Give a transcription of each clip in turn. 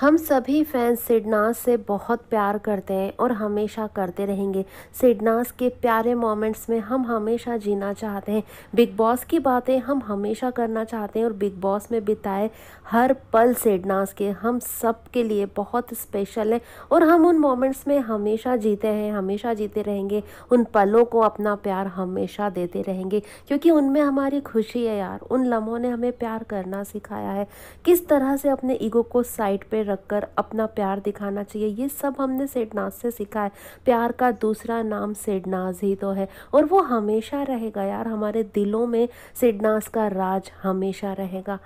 हम सभी फैंस सिडनास से बहुत प्यार करते हैं और हमेशा करते रहेंगे सिडनास के प्यारे मोमेंट्स में हम हमेशा जीना चाहते हैं बिग बॉस की बातें हम हमेशा करना चाहते हैं और बिग बॉस में बिताए हर पल सिडनास के हम सब के लिए बहुत स्पेशल हैं और हम उन मोमेंट्स में हमेशा जीते हैं हमेशा जीते रहेंगे उन पलों को अपना प्यार हमेशा देते रहेंगे क्योंकि उनमें हमारी खुशी है यार उन लम्हों ने हमें प्यार करना सिखाया है किस तरह से अपने ईगो को साइड पर रखकर अपना प्यार दिखाना चाहिए ये सब हमने सेडनाज से सीखा है प्यार का दूसरा नाम सेडनाज ही तो है और वो हमेशा रहेगा यार हमारे दिलों में सेडनाज का राज हमेशा रहेगा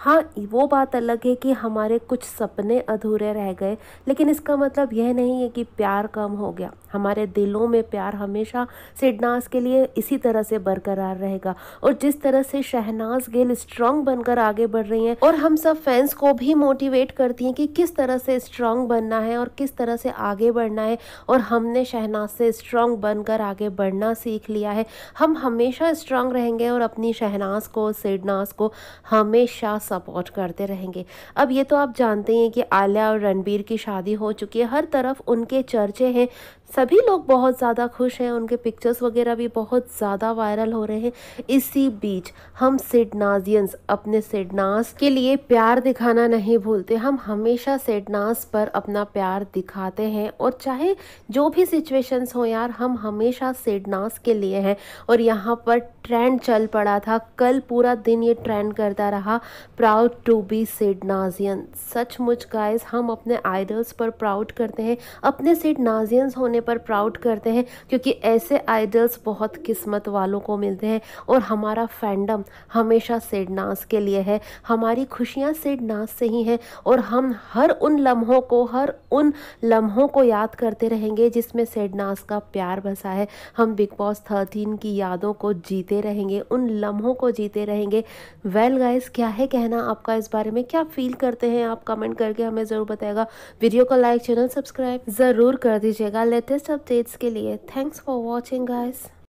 हाँ वो बात अलग है कि हमारे कुछ सपने अधूरे रह गए लेकिन इसका मतलब यह नहीं है कि प्यार कम हो गया हमारे दिलों में प्यार हमेशा सिडनास के लिए इसी तरह से बरकरार रहेगा और जिस तरह से शहनाज गिल स्ट्रांग बनकर आगे बढ़ रही हैं और हम सब फैंस को भी मोटिवेट करती हैं कि किस तरह से स्ट्रांग बनना है और किस तरह से आगे बढ़ना है और हमने शहनाज से स्ट्रांग बनकर आगे बढ़ना सीख लिया है हम हमेशा स्ट्रांग रहेंगे और अपनी शहनाज को सिडनास को हमेशा सपोर्ट करते रहेंगे अब ये तो आप जानते हैं कि आलिया और रणबीर की शादी हो चुकी है हर तरफ उनके चर्चे हैं सभी लोग बहुत ज़्यादा खुश हैं उनके पिक्चर्स वगैरह भी बहुत ज़्यादा वायरल हो रहे हैं इसी बीच हम सिडनाजियंस अपने सिडनास के लिए प्यार दिखाना नहीं भूलते हम हमेशा सेडनास पर अपना प्यार दिखाते हैं और चाहे जो भी सिचुएशंस हो यार हम हमेशा सेडनास के लिए हैं और यहाँ पर ट्रेंड चल पड़ा था कल पूरा दिन ये ट्रेंड करता रहा प्राउड टू बी सच सचमुच गाइज हम अपने आइडल्स पर प्राउड करते हैं अपने सिडनाजियंस होने होने पर प्राउड करते हैं क्योंकि ऐसे आइडल्स बहुत किस्मत वालों को मिलते हैं और हमारा फैंडम हमेशा सेडनास के लिए है हमारी खुशियाँ सेडनास से ही हैं और हम हर उन लम्हों को हर उन लम्हों को याद करते रहेंगे जिसमें सेडनास का प्यार बसा है हम बिग बॉस थर्टीन की यादों को जीते रहेंगे उन लम्हों को जीते रहेंगे वेल well गाइस क्या है कहना आपका इस बारे में क्या फील करते हैं आप कमेंट करके हमें ज़रूर बताएगा वीडियो को लाइक चैनल सब्सक्राइब ज़रूर कर दीजिएगा लेट लेटेस्ट अपडेट्स के लिए थैंक्स फॉर वॉचिंग गाइस